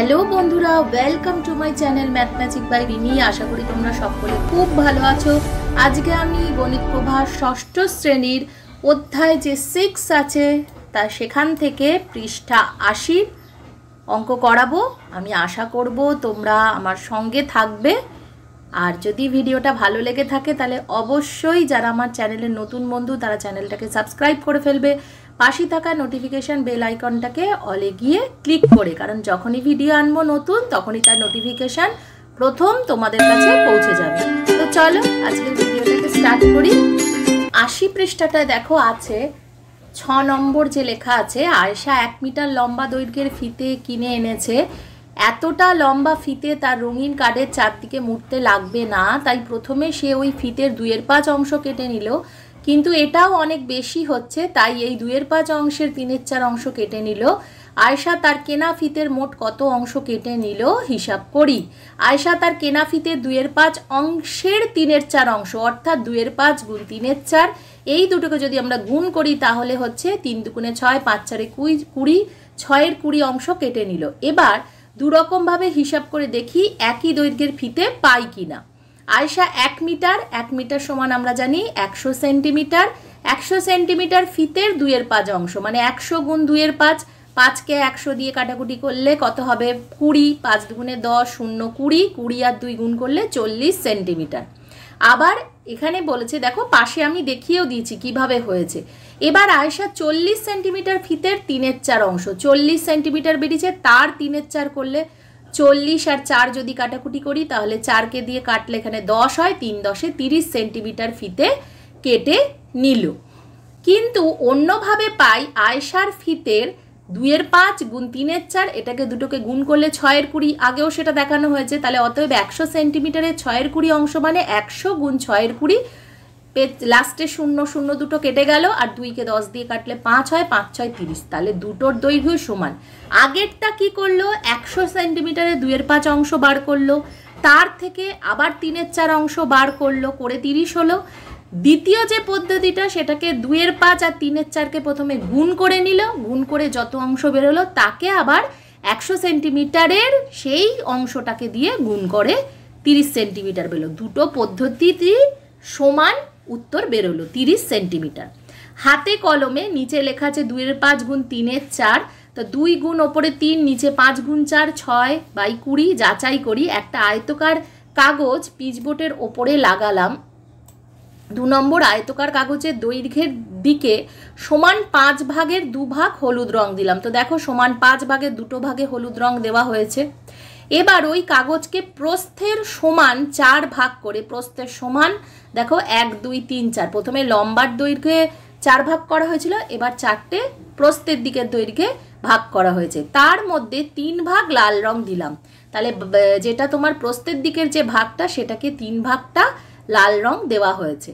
hello বন্ধুরা welcome to my channel math magic by Rimi আশা করি তোমরা সকলে খুব ভালো আছো আজকে আমি গণিত প্রভা ষষ্ঠ শ্রেণীর অধ্যায় যে সিক্স আছে তা সেখান থেকে পৃষ্ঠা আশির অঙ্ক করাবো আমি আশা করব তোমরা আমার সঙ্গে থাকবে আর যদি ভিডিওটা ভালো লেগে থাকে তাহলে অবশ্যই যারা আমার চ্যানেলের নতুন বন্ধু তারা চ্যানেলটাকে সাবস্ক্রাইব করে ফেলবে পাশে থাকা নোটিফিকেশান বেল আইকনটাকে অলে গিয়ে ক্লিক করে কারণ যখনই ভিডিও আনবো নতুন তখনই তার নোটিফিকেশান প্রথম তোমাদের কাছে পৌঁছে যাবে তো চলো আজকের ভিডিওটাকে স্টার্ট করি আশি পৃষ্ঠাটায় দেখো আছে ছ নম্বর যে লেখা আছে আয়সা এক মিটার লম্বা দৈর্ঘ্যের ফিতে কিনে এনেছে এতটা লম্বা ফিতে তার রঙিন কার্ডের চারদিকে মুড়তে লাগবে না তাই প্রথমে সে ওই ফিতের দুয়ের পাঁচ অংশ কেটে নিল কিন্তু এটাও অনেক বেশি হচ্ছে তাই এই দুয়ের পাঁচ অংশের তিনের চার অংশ কেটে নিল আয়সা তার কেনা ফিতের মোট কত অংশ কেটে নিল হিসাব করি আয়সা তার কেনা ফিতে দুয়ের পাঁচ অংশের তিনের চার অংশ অর্থাৎ দুয়ের পাঁচ গুণ তিনের চার এই দুটোকে যদি আমরা গুণ করি তাহলে হচ্ছে তিন দুকুণে ছয় পাঁচ চারে কুড়ি কুড়ি ছয়ের কুড়ি অংশ কেটে নিল এবার দুরকমভাবে হিসাব করে দেখি একই দৈর্ঘ্যের ফিতে পাই কিনা আয়সা এক মিটার এক মিটার সমান আমরা জানি একশো সেন্টিমিটার একশো সেন্টিমিটার ফিতের দুইয়ের পাঁচ অংশ মানে একশো গুণ দুইয়ের পাঁচ পাঁচকে একশো দিয়ে কাটাকুটি করলে কত হবে কুড়ি পাঁচ গুণে দশ শূন্য কুড়ি কুড়ি আর দুই গুণ করলে চল্লিশ সেন্টিমিটার আবার এখানে বলেছে দেখো পাশে আমি দেখিয়েও দিয়েছি কিভাবে হয়েছে এবার আয়সা চল্লিশ সেন্টিমিটার ফিতের তিনের চার অংশ চল্লিশ সেন্টিমিটার বেরিয়েছে তার তিনের চার করলে চল্লিশ আর চার যদি কাটাকুটি করি তাহলে চারকে দিয়ে কাটলে এখানে দশ হয় তিন দশে তিরিশ সেন্টিমিটার ফিতে কেটে নিল কিন্তু অন্যভাবে পাই আয়সার ফিতের দুইয়ের পাঁচ গুণ তিনের চার এটাকে দুটোকে গুণ করলে ছয়ের কুড়ি আগেও সেটা দেখানো হয়েছে তাহলে অতএব একশো সেন্টিমিটারের ছয়ের কুড়ি অংশ মানে একশো গুণ ছয়ের কুড়ি পেজ লাস্টে শূন্য শূন্য দুটো কেটে গেল আর দুইকে দশ দিয়ে কাটলে পাঁচ হয় পাঁচ ছয় তিরিশ তাহলে দুটোর দৈর্ঘ্য সমান আগেরটা কি করলো একশো সেন্টিমিটারে দুয়ের পাঁচ অংশ বার করলো তার থেকে আবার তিনের চার অংশ বার করলো করে তিরিশ হলো দ্বিতীয় যে পদ্ধতিটা সেটাকে দুয়ের পাঁচ আর তিনের চারকে প্রথমে গুণ করে নিল গুণ করে যত অংশ বেরোলো তাকে আবার একশো সেন্টিমিটারের সেই অংশটাকে দিয়ে গুণ করে তিরিশ সেন্টিমিটার বেরোলো দুটো পদ্ধতিটি সমান উত্তর বেরোলো তিরিশ সেন্টিমিটার হাতে কলমে নিচে লেখা আছে দুইয়ের পাঁচ গুণ তিনের চার তো দুই গুণ ওপরে তিন নিচে পাঁচ গুণ চার ছয় বাই কুড়ি যাচাই করি একটা আয়তকার কাগজ পিচবোটের ওপরে লাগালাম দু নম্বর আয়তকার কাগজের দৈর্ঘ্যের দিকে সমান পাঁচ ভাগের দু ভাগ হলুদ রং দিলাম তো দেখো সমান পাঁচ ভাগের দুটো ভাগে হলুদ রং দেওয়া হয়েছে এবার ওই কাগজকে প্রস্থের সমান চার ভাগ করে প্রস্থের সমান দেখো এক দুই তিন চার প্রথমে লম্বার দৈর্ঘ্যে চার ভাগ করা হয়েছিল এবার চারটে প্রস্থের দিকের দৈর্ঘ্যে ভাগ করা হয়েছে তার মধ্যে তিন ভাগ লাল রং দিলাম তাহলে যেটা তোমার প্রস্থের দিকের যে ভাগটা সেটাকে তিন ভাগটা লাল রং দেওয়া হয়েছে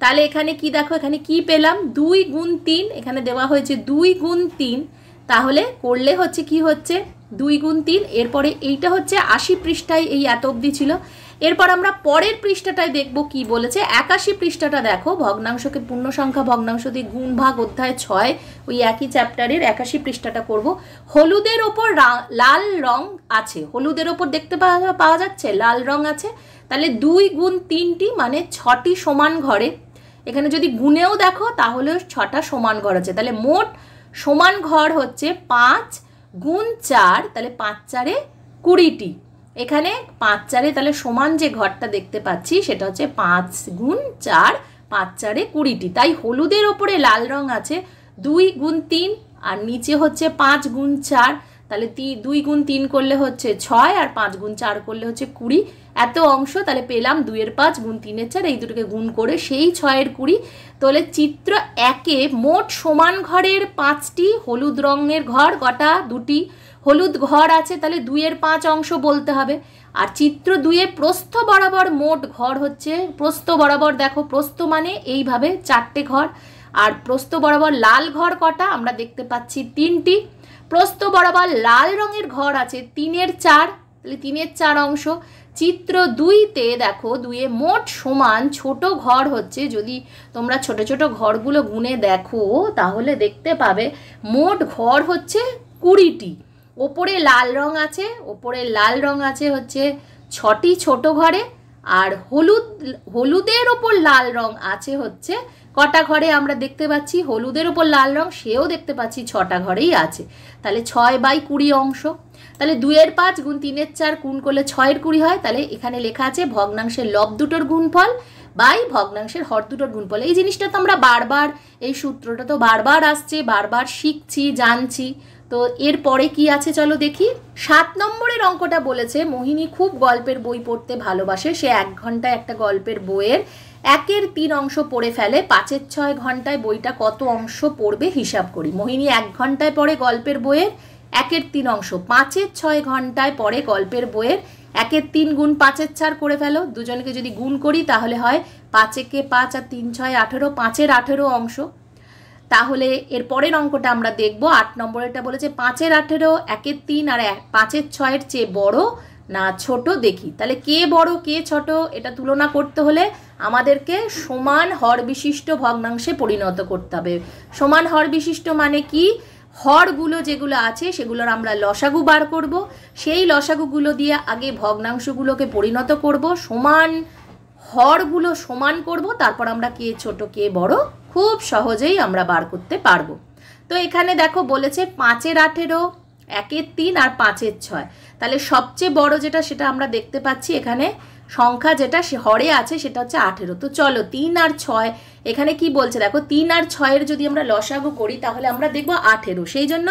তাহলে এখানে কি দেখো এখানে কি পেলাম দুই গুণ তিন এখানে দেওয়া হয়েছে দুই গুণ তিন তাহলে করলে হচ্ছে কি হচ্ছে দুই গুণ তিন এরপরে এইটা হচ্ছে আশি পৃষ্ঠায় এই এত অবধি ছিল এরপর আমরা পরের পৃষ্ঠাটায় দেখব কি বলেছে একাশি পৃষ্ঠাটা দেখো ভগ্নাংশকে পূর্ণ সংখ্যা ভগ্নাংশ দিয়ে গুণ ভাগ অধ্যায় ছয় ওই একই চ্যাপ্টারের একাশি পৃষ্ঠাটা করব হলুদের ওপর লাল রং আছে হলুদের ওপর দেখতে পাওয়া যাচ্ছে লাল রং আছে তাহলে দুই গুণ তিনটি মানে ছটি সমান ঘরে এখানে যদি গুণেও দেখো তাহলে ছটা সমান ঘর আছে তাহলে মোট সমান ঘর হচ্ছে পাঁচ গুণ চার তাহলে পাঁচ চারে কুড়িটি এখানে পাঁচ চারে তাহলে সমান যে ঘরটা দেখতে পাচ্ছি সেটা হচ্ছে পাঁচ গুণ চার পাঁচ চারে কুড়িটি তাই হলুদের ওপরে লাল রং আছে দুই গুণ তিন আর নিচে হচ্ছে পাঁচ গুণ চার তাহলে তি দুই গুণ তিন করলে হচ্ছে ছয় আর পাঁচ গুণ চার করলে হচ্ছে কুড়ি এত অংশ তাহলে পেলাম দুইয়ের পাঁচ গুণ তিনের চার এই দুটোকে গুণ করে সেই ছয়ের কুড়ি তাহলে চিত্র একে মোট সমান ঘরের পাঁচটি হলুদ রঙের ঘর কটা দুটি হলুদ ঘর আছে তাহলে দুইয়ের পাঁচ অংশ বলতে হবে আর চিত্র দুয়ে প্রস্থ বরাবর মোট ঘর হচ্ছে প্রস্থ বরাবর দেখো প্রস্থ মানে এইভাবে চারটে ঘর আর প্রস্থ বরাবর লাল ঘর কটা আমরা দেখতে পাচ্ছি তিনটি প্রস্থ বরাবর লাল রঙের ঘর আছে তিনের চার তাহলে তিনের চার অংশ চিত্র দুইতে দেখো দুইয়ে মোট সমান ছোট ঘর হচ্ছে যদি তোমরা ছোট ছোট ঘরগুলো গুনে দেখো তাহলে দেখতে পাবে মোট ঘর হচ্ছে কুড়িটি ওপরে লাল রং আছে ওপরে লাল রং আছে হচ্ছে ছটি ছোট ঘরে আর হলুদ হলুদের ওপর লাল রং আছে হচ্ছে কটা ঘরে আমরা দেখতে পাচ্ছি হলুদের ওপর লাল রং সেও দেখতে পাচ্ছি ছটা ঘরেই আছে তাহলে ছয় বাই কুড়ি অংশ তাহলে দুইয়ের পাঁচ গুণ তিনের চার গুণ করলে ছয়ের কুড়ি হয় তাহলে এখানে লেখা আছে ভগ্নাংশের লব দুটোর গুণফল বাই ভগ্নাংশের হর দুটোর গুণফল এই জিনিসটা তো আমরা বারবার এই সূত্রটা তো বারবার আসছে বারবার শিখছি জানছি তো এর পরে কি আছে চলো দেখি সাত নম্বরের অঙ্কটা বলেছে মোহিনী খুব গল্পের বই পড়তে ভালোবাসে সে এক ঘন্টায় একটা গল্পের বইয়ের একের তিন অংশ পড়ে ফেলে পাঁচের ছয় ঘন্টায় বইটা কত অংশ পড়বে হিসাব করি মোহিনী এক ঘন্টায় পড়ে গল্পের বইয়ের একের তিন অংশ পাঁচের ছয় ঘন্টায় পরে গল্পের বইয়ের একের তিন গুণ পাঁচের চার করে ফেলো দুজনকে যদি গুণ করি তাহলে হয় পাঁচেকে পাঁচ আর তিন ছয় আঠেরো পাঁচের আঠেরো অংশ তাহলে এর পরের অঙ্কটা আমরা দেখব আট নম্বরেরটা বলেছে পাঁচের আঠেরো একের তিন আর এক পাঁচের ছয়ের চেয়ে বড় না ছোট দেখি তাহলে কে বড় কে ছোট এটা তুলনা করতে হলে আমাদেরকে সমান হর বিশিষ্ট ভগ্নাংশে পরিণত করতে হবে সমান হর বিশিষ্ট মানে কি হরগুলো যেগুলো আছে সেগুলোর আমরা লসাগু বার করব সেই লসাগুগুলো দিয়ে আগে ভগ্নাংশগুলোকে পরিণত করব সমান হরগুলো সমান করব তারপর আমরা কে ছোট কে বড় খুব সহজেই আমরা বার করতে পারবো তো এখানে দেখো বলেছে পাঁচের আঠেরো একের তিন আর পাঁচের ছয় তাহলে সবচেয়ে বড় যেটা সেটা আমরা দেখতে পাচ্ছি এখানে সংখ্যা যেটা সে হরে আছে সেটা হচ্ছে আঠেরো তো চলো তিন আর ছয় এখানে কি বলছে দেখো তিন আর ছয়ের যদি আমরা লসাগু করি তাহলে আমরা দেখবো আঠেরো সেই জন্য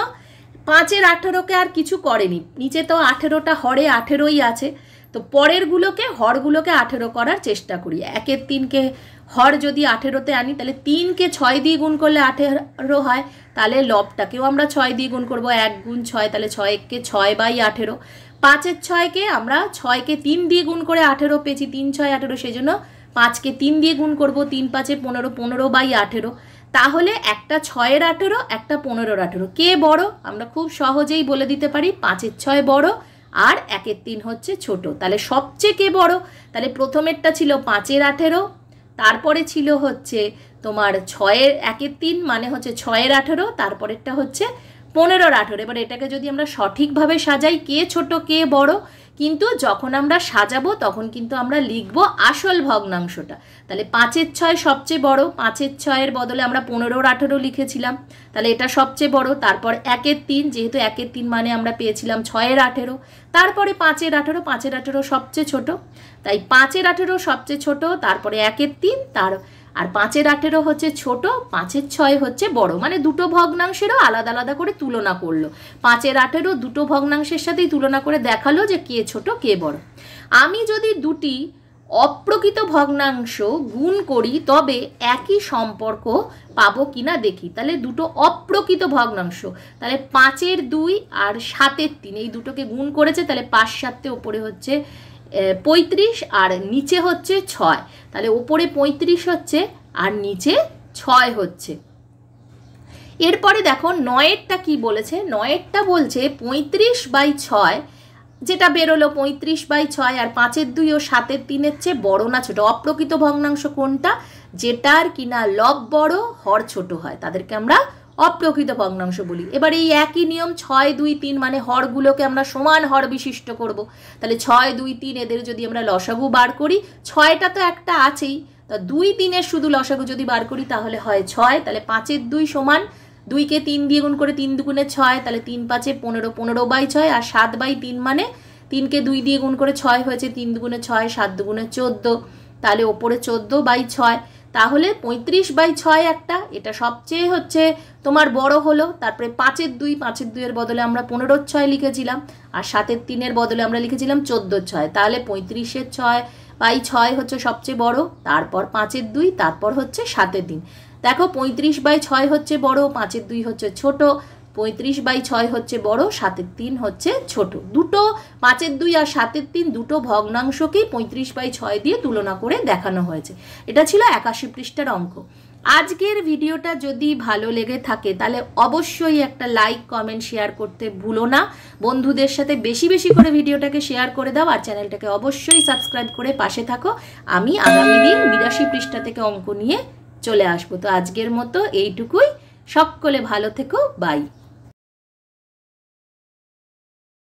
পাঁচের আঠেরোকে আর কিছু করেনি নিচে তো আঠেরোটা হরে আঠেরোই আছে তো পরেরগুলোকে হরগুলোকে আঠেরো করার চেষ্টা করি একের তিনকে হর যদি আঠেরোতে আনি তাহলে তিনকে ছয় দিয়ে গুণ করলে আঠেরো হয় তাহলে লবটাকেও আমরা ছয় দিয়ে গুণ করবো এক গুণ ছয় তাহলে ছয় এককে ছয় বাই আঠেরো পাঁচের ছয়কে আমরা ছয়কে তিন দিয়ে গুণ করে আঠেরো পেয়েছি তিন ছয় আঠেরো সেই জন্য পাঁচকে তিন দিয়ে গুণ করব তিন পাঁচে পনেরো পনেরো বাই আঠেরো তাহলে একটা ছয়ের আঠেরো একটা পনেরোর আঠেরো কে বড় আমরা খুব সহজেই বলে দিতে পারি পাঁচের ছয় বড় আর একের তিন হচ্ছে ছোট তাহলে সবচেয়ে কে বড় তাহলে প্রথমেরটা ছিল পাঁচের আঠেরো তারপরে ছিল হচ্ছে তোমার ছয়ের একের তিন মানে হচ্ছে ছয়ের আঠেরো তারপরেরটা হচ্ছে পনেরোর আঠেরো এবার এটাকে যদি আমরা সঠিকভাবে সাজাই কে ছোট কে বড় কিন্তু যখন আমরা সাজাবো তখন কিন্তু আমরা লিখব আসল ভগ্নাংশটা তাহলে পাঁচের ছয় সবচেয়ে বড় পাঁচের ছয়ের বদলে আমরা পনেরোর আঠেরো লিখেছিলাম তাহলে এটা সবচেয়ে বড় তারপর একের তিন যেহেতু একের তিন মানে আমরা পেয়েছিলাম ছয়ের আঠেরো তারপরে পাঁচের আঠেরো পাঁচের আঠেরো সবচেয়ে ছোট তাই পাঁচের আঠেরো সবচেয়ে ছোট তারপরে একের তিন তার আর পাঁচের আটেরও হচ্ছে ছোট পাঁচের ছয় হচ্ছে বড় মানে দুটো ভগ্নাংশেরও আলাদা আলাদা করে তুলনা করলো পাঁচের আটেরও দুটো ভগ্নাংশের সাথেই তুলনা করে দেখালো যে কে ছোট কে বড় আমি যদি দুটি অপ্রকৃত ভগ্নাংশ গুণ করি তবে একই সম্পর্ক পাবো কিনা দেখি তাহলে দুটো অপ্রকৃত ভগ্নাংশ তাহলে পাঁচের দুই আর সাতের তিন এই দুটোকে গুণ করেছে তাহলে পাঁচ সাতে ওপরে হচ্ছে পঁয়ত্রিশ আর নিচে হচ্ছে ছয় তাহলে ওপরে পঁয়ত্রিশ হচ্ছে আর নিচে ছয় হচ্ছে এরপরে দেখো নয়েরটা কি বলেছে নয়েরটা বলছে পঁয়ত্রিশ বাই ছয় যেটা বেরোলো পঁয়ত্রিশ বাই ছয় আর পাঁচের দুই ও সাতের তিনের চেয়ে বড় না ছোট অপ্রকৃত ভগ্নাংশ কোনটা যেটার কিনা লব বড় হর ছোট হয় তাদেরকে আমরা অপ্রকৃত ভগ্নাংশ বলি এবার এই একই নিয়ম ছয় দুই তিন মানে হরগুলোকে আমরা সমান হর বিশিষ্ট করব তাহলে ছয় দুই তিন এদের যদি আমরা লসাগু বার করি ছয়টা তো একটা আছেই তা দুই তিনের শুধু লসাগু যদি বার করি তাহলে হয় ছয় তাহলে পাঁচের দুই সমান দুইকে তিন দিয়ে গুণ করে তিন দুগুণে ছয় তাহলে তিন পাঁচে পনেরো পনেরো বাই ছয় আর সাত বাই তিন মানে তিনকে দুই দিয়ে গুণ করে ছয় হয়েছে তিন দুগুণে ছয় সাত দুগুণে চোদ্দো তাহলে ওপরে চোদ্দো বাই ছয় তাহলে পঁয়ত্রিশ বাই ছয় একটা এটা সবচেয়ে হচ্ছে তোমার বড় হলো তারপরে পাঁচের দুই পাঁচের দুইয়ের বদলে আমরা পনেরোর ছয় লিখেছিলাম আর সাতের তিনের বদলে আমরা লিখেছিলাম চোদ্দোর ছয় তাহলে পঁয়ত্রিশের ছয় বাই ছয় হচ্ছে সবচেয়ে বড় তারপর পাঁচের দুই তারপর হচ্ছে সাতের তিন দেখো পঁয়ত্রিশ বাই ছয় হচ্ছে বড় পাঁচের দুই হচ্ছে ছোট পঁয়ত্রিশ বাই ছয় হচ্ছে বড় সাতের তিন হচ্ছে ছোট দুটো পাঁচের দুই আর সাতের তিন দুটো ভগ্নাংশকেই পঁয়ত্রিশ বাই ছয় দিয়ে তুলনা করে দেখানো হয়েছে এটা ছিল একাশি পৃষ্ঠার অঙ্ক আজকের ভিডিওটা যদি ভালো লেগে থাকে তাহলে অবশ্যই একটা লাইক কমেন্ট শেয়ার করতে ভুলো না বন্ধুদের সাথে বেশি বেশি করে ভিডিওটাকে শেয়ার করে দাও আর চ্যানেলটাকে অবশ্যই সাবস্ক্রাইব করে পাশে থাকো আমি আগামী দিন বিরাশি পৃষ্ঠা থেকে অঙ্ক নিয়ে চলে আসবো তো আজকের মতো এইটুকুই সকলে ভালো থেকো বাই